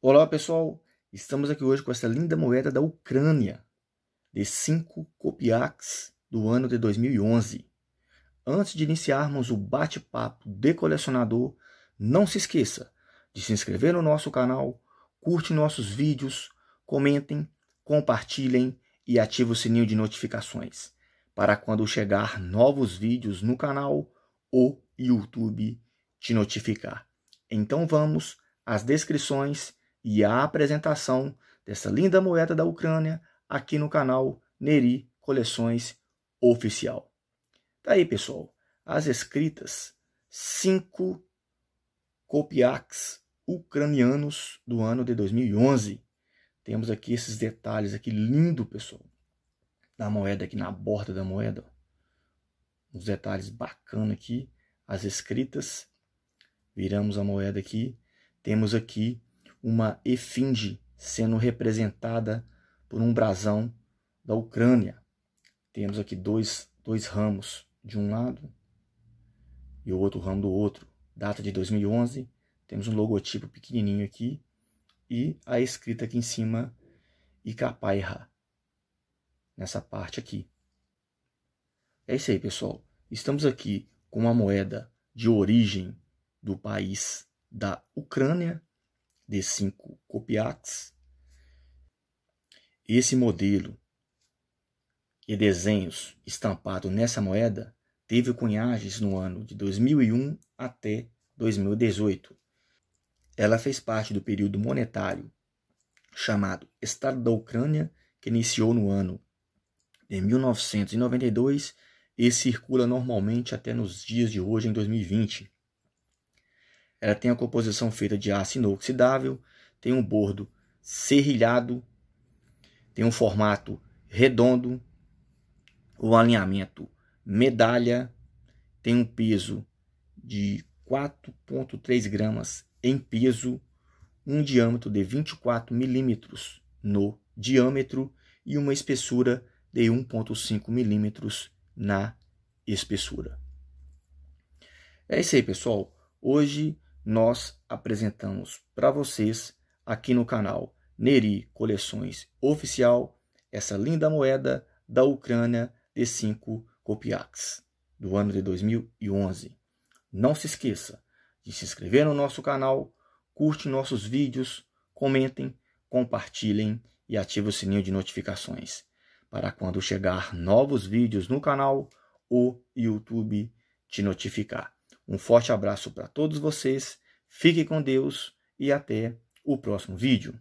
Olá pessoal, estamos aqui hoje com essa linda moeda da Ucrânia, de 5 kopiaks do ano de 2011. Antes de iniciarmos o bate-papo de colecionador, não se esqueça de se inscrever no nosso canal, curte nossos vídeos, comentem, compartilhem e ative o sininho de notificações para quando chegar novos vídeos no canal, ou YouTube te notificar. Então vamos às descrições e a apresentação dessa linda moeda da Ucrânia aqui no canal Neri Coleções Oficial. Tá aí, pessoal, as escritas, cinco copiacs ucranianos do ano de 2011. Temos aqui esses detalhes aqui, lindo, pessoal, da moeda aqui na borda da moeda. Os Uns detalhes bacana aqui, as escritas. Viramos a moeda aqui. Temos aqui uma efígie sendo representada por um brasão da Ucrânia. Temos aqui dois, dois ramos de um lado e o outro ramo do outro. Data de 2011, temos um logotipo pequenininho aqui e a escrita aqui em cima, Icapairra, nessa parte aqui. É isso aí, pessoal. Estamos aqui com uma moeda de origem do país da Ucrânia, de 5 copiacs. Esse modelo e desenhos estampados nessa moeda teve cunhagens no ano de 2001 até 2018. Ela fez parte do período monetário chamado Estado da Ucrânia, que iniciou no ano de 1992 e circula normalmente até nos dias de hoje em 2020. Ela tem a composição feita de aço inoxidável, tem um bordo serrilhado, tem um formato redondo, o um alinhamento medalha, tem um peso de 4,3 gramas em peso, um diâmetro de 24 milímetros no diâmetro e uma espessura de 1,5 milímetros na espessura. É isso aí, pessoal. Hoje nós apresentamos para vocês aqui no canal Neri Coleções Oficial essa linda moeda da Ucrânia de 5 kopiaks do ano de 2011. Não se esqueça de se inscrever no nosso canal, curte nossos vídeos, comentem, compartilhem e ative o sininho de notificações para quando chegar novos vídeos no canal, o YouTube te notificar. Um forte abraço para todos vocês, fiquem com Deus e até o próximo vídeo.